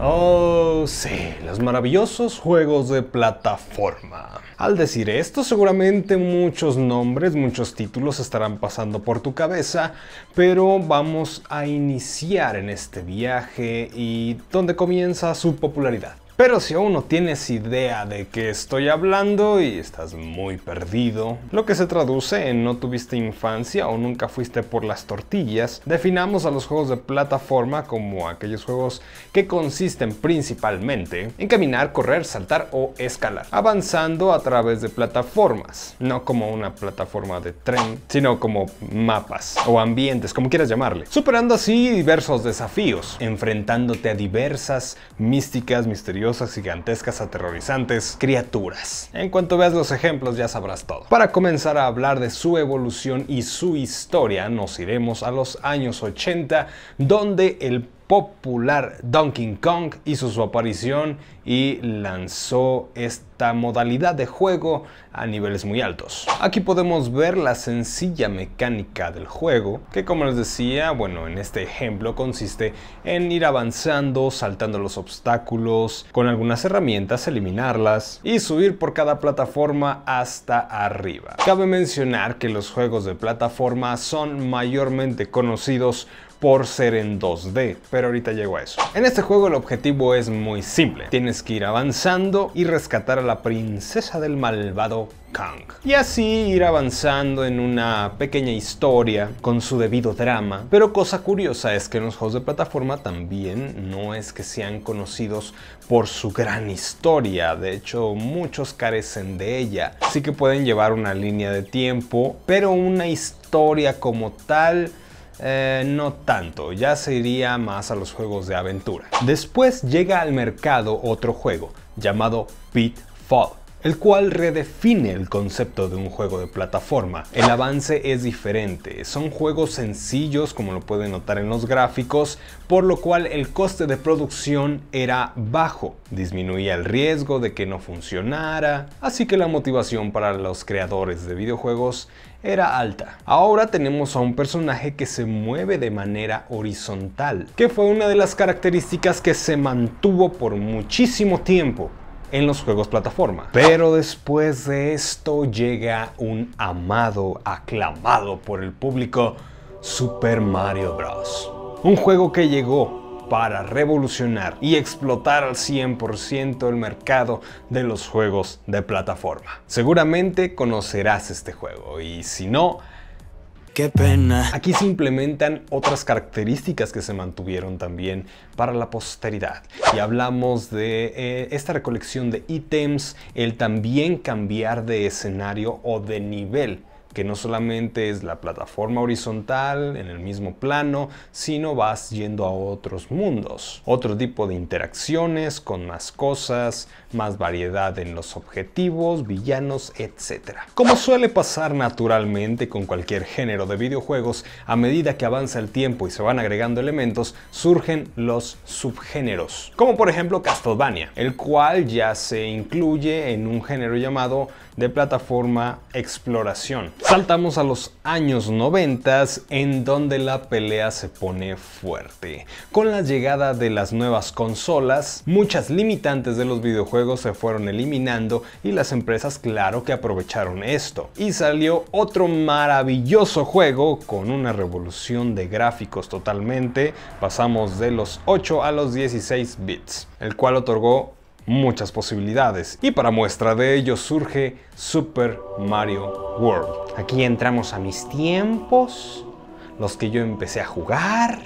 Oh sí, los maravillosos juegos de plataforma. Al decir esto, seguramente muchos nombres, muchos títulos estarán pasando por tu cabeza, pero vamos a iniciar en este viaje y donde comienza su popularidad. Pero si aún no tienes idea de qué estoy hablando y estás muy perdido, lo que se traduce en no tuviste infancia o nunca fuiste por las tortillas, definamos a los juegos de plataforma como aquellos juegos que consisten principalmente en caminar, correr, saltar o escalar, avanzando a través de plataformas, no como una plataforma de tren, sino como mapas o ambientes, como quieras llamarle, superando así diversos desafíos, enfrentándote a diversas místicas misteriosas gigantescas, aterrorizantes criaturas. En cuanto veas los ejemplos ya sabrás todo. Para comenzar a hablar de su evolución y su historia, nos iremos a los años 80, donde el popular Donkey Kong hizo su aparición y lanzó esta modalidad de juego a niveles muy altos. Aquí podemos ver la sencilla mecánica del juego, que como les decía, bueno, en este ejemplo consiste en ir avanzando, saltando los obstáculos, con algunas herramientas eliminarlas y subir por cada plataforma hasta arriba. Cabe mencionar que los juegos de plataforma son mayormente conocidos por ser en 2D, pero ahorita llego a eso. En este juego el objetivo es muy simple, tienes que ir avanzando y rescatar a la princesa del malvado Kang. Y así ir avanzando en una pequeña historia con su debido drama, pero cosa curiosa es que los juegos de plataforma también no es que sean conocidos por su gran historia, de hecho muchos carecen de ella, sí que pueden llevar una línea de tiempo, pero una historia como tal eh, no tanto, ya se iría más a los juegos de aventura. Después llega al mercado otro juego llamado Pitfall el cual redefine el concepto de un juego de plataforma. El avance es diferente, son juegos sencillos como lo pueden notar en los gráficos, por lo cual el coste de producción era bajo, disminuía el riesgo de que no funcionara, así que la motivación para los creadores de videojuegos era alta. Ahora tenemos a un personaje que se mueve de manera horizontal, que fue una de las características que se mantuvo por muchísimo tiempo en los juegos plataforma. Pero después de esto llega un amado, aclamado por el público, Super Mario Bros. Un juego que llegó para revolucionar y explotar al 100% el mercado de los juegos de plataforma. Seguramente conocerás este juego y si no, qué pena. Aquí se implementan otras características que se mantuvieron también para la posteridad. Y hablamos de eh, esta recolección de ítems, el también cambiar de escenario o de nivel que no solamente es la plataforma horizontal en el mismo plano, sino vas yendo a otros mundos, otro tipo de interacciones con más cosas, más variedad en los objetivos, villanos, etc. Como suele pasar naturalmente con cualquier género de videojuegos, a medida que avanza el tiempo y se van agregando elementos, surgen los subgéneros, como por ejemplo Castlevania, el cual ya se incluye en un género llamado de plataforma exploración. Saltamos a los años 90 en donde la pelea se pone fuerte. Con la llegada de las nuevas consolas, muchas limitantes de los videojuegos se fueron eliminando y las empresas claro que aprovecharon esto. Y salió otro maravilloso juego con una revolución de gráficos totalmente. Pasamos de los 8 a los 16 bits, el cual otorgó muchas posibilidades. Y para muestra de ello surge Super Mario World. Aquí entramos a mis tiempos, los que yo empecé a jugar.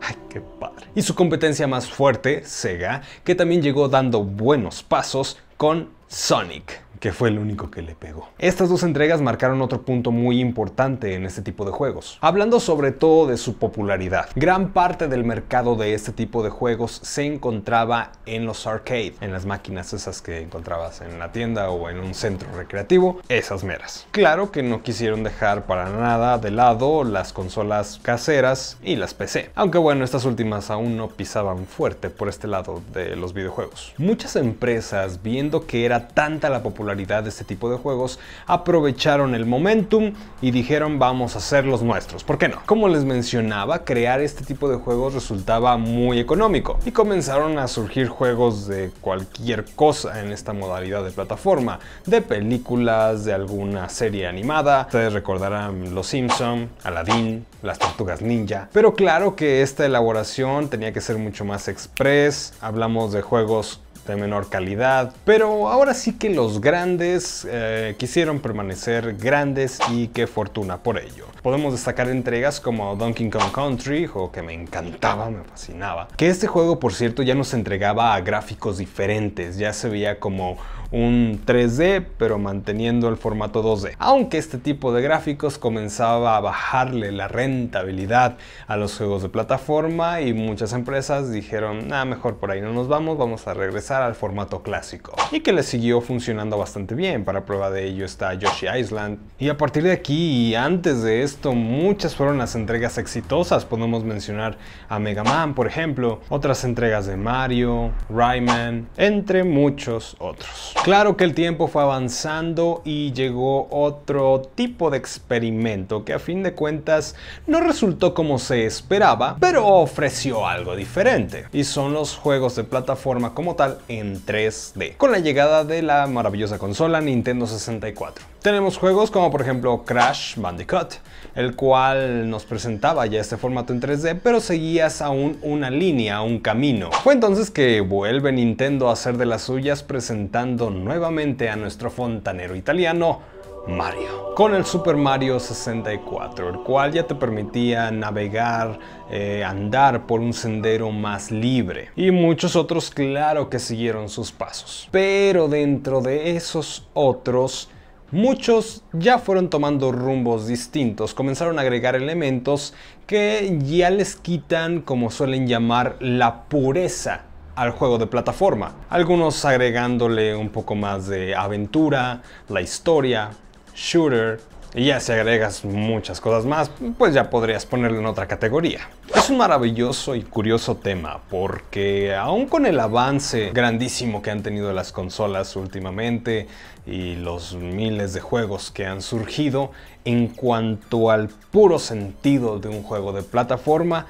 ¡Ay, qué padre! Y su competencia más fuerte, Sega, que también llegó dando buenos pasos con Sonic que fue el único que le pegó. Estas dos entregas marcaron otro punto muy importante en este tipo de juegos, hablando sobre todo de su popularidad. Gran parte del mercado de este tipo de juegos se encontraba en los arcade, en las máquinas esas que encontrabas en la tienda o en un centro recreativo, esas meras. Claro que no quisieron dejar para nada de lado las consolas caseras y las PC, aunque bueno, estas últimas aún no pisaban fuerte por este lado de los videojuegos. Muchas empresas, viendo que era tanta la popularidad de este tipo de juegos, aprovecharon el momentum y dijeron vamos a hacer los nuestros. ¿Por qué no? Como les mencionaba, crear este tipo de juegos resultaba muy económico y comenzaron a surgir juegos de cualquier cosa en esta modalidad de plataforma, de películas, de alguna serie animada. Ustedes recordarán Los Simpson, Aladdin, Las Tortugas Ninja. Pero claro que esta elaboración tenía que ser mucho más express. Hablamos de juegos de menor calidad, pero ahora sí que los grandes eh, quisieron permanecer grandes y qué fortuna por ello. Podemos destacar entregas como Donkey Kong Country, que me encantaba, me fascinaba. Que este juego, por cierto, ya nos entregaba a gráficos diferentes, ya se veía como un 3D, pero manteniendo el formato 2D. Aunque este tipo de gráficos comenzaba a bajarle la rentabilidad a los juegos de plataforma y muchas empresas dijeron, nada ah, mejor por ahí no nos vamos, vamos a regresar al formato clásico, y que le siguió funcionando bastante bien, para prueba de ello está Yoshi Island, y a partir de aquí y antes de esto muchas fueron las entregas exitosas, podemos mencionar a Mega Man por ejemplo, otras entregas de Mario, Rayman, entre muchos otros. Claro que el tiempo fue avanzando y llegó otro tipo de experimento que a fin de cuentas no resultó como se esperaba, pero ofreció algo diferente, y son los juegos de plataforma como tal en 3D, con la llegada de la maravillosa consola Nintendo 64. Tenemos juegos como por ejemplo Crash Bandicoot, el cual nos presentaba ya este formato en 3D, pero seguías aún una línea, un camino. Fue entonces que vuelve Nintendo a hacer de las suyas presentando nuevamente a nuestro fontanero italiano, Mario. Con el Super Mario 64, el cual ya te permitía navegar, eh, andar por un sendero más libre. Y muchos otros, claro que siguieron sus pasos. Pero dentro de esos otros, Muchos ya fueron tomando rumbos distintos, comenzaron a agregar elementos que ya les quitan, como suelen llamar, la pureza al juego de plataforma. Algunos agregándole un poco más de aventura, la historia, shooter, y ya si agregas muchas cosas más, pues ya podrías ponerlo en otra categoría. Es un maravilloso y curioso tema porque aun con el avance grandísimo que han tenido las consolas últimamente y los miles de juegos que han surgido, en cuanto al puro sentido de un juego de plataforma,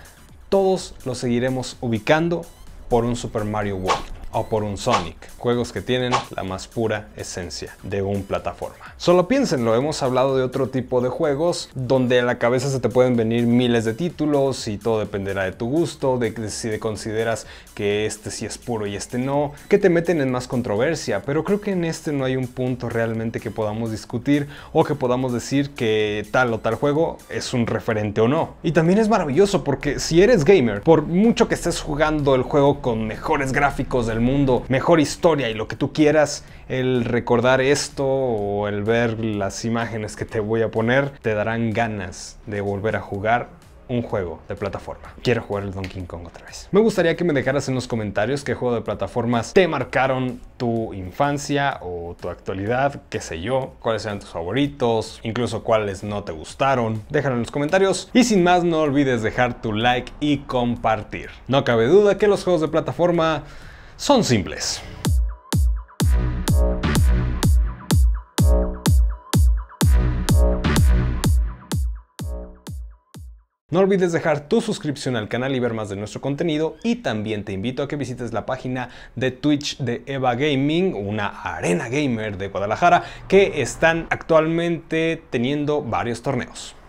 todos lo seguiremos ubicando por un Super Mario World o por un Sonic, juegos que tienen la más pura esencia de un plataforma. Solo piénsenlo, hemos hablado de otro tipo de juegos donde a la cabeza se te pueden venir miles de títulos y todo dependerá de tu gusto, de, si si consideras que este sí es puro y este no, que te meten en más controversia, pero creo que en este no hay un punto realmente que podamos discutir o que podamos decir que tal o tal juego es un referente o no. Y también es maravilloso porque si eres gamer, por mucho que estés jugando el juego con mejores gráficos del mundo, mejor historia y lo que tú quieras, el recordar esto o el ver las imágenes que te voy a poner te darán ganas de volver a jugar un juego de plataforma. Quiero jugar el Donkey Kong otra vez. Me gustaría que me dejaras en los comentarios qué juego de plataformas te marcaron tu infancia o tu actualidad, qué sé yo, cuáles eran tus favoritos, incluso cuáles no te gustaron. Déjalo en los comentarios y sin más no olvides dejar tu like y compartir. No cabe duda que los juegos de plataforma son simples. No olvides dejar tu suscripción al canal y ver más de nuestro contenido y también te invito a que visites la página de Twitch de Eva Gaming, una arena gamer de Guadalajara, que están actualmente teniendo varios torneos.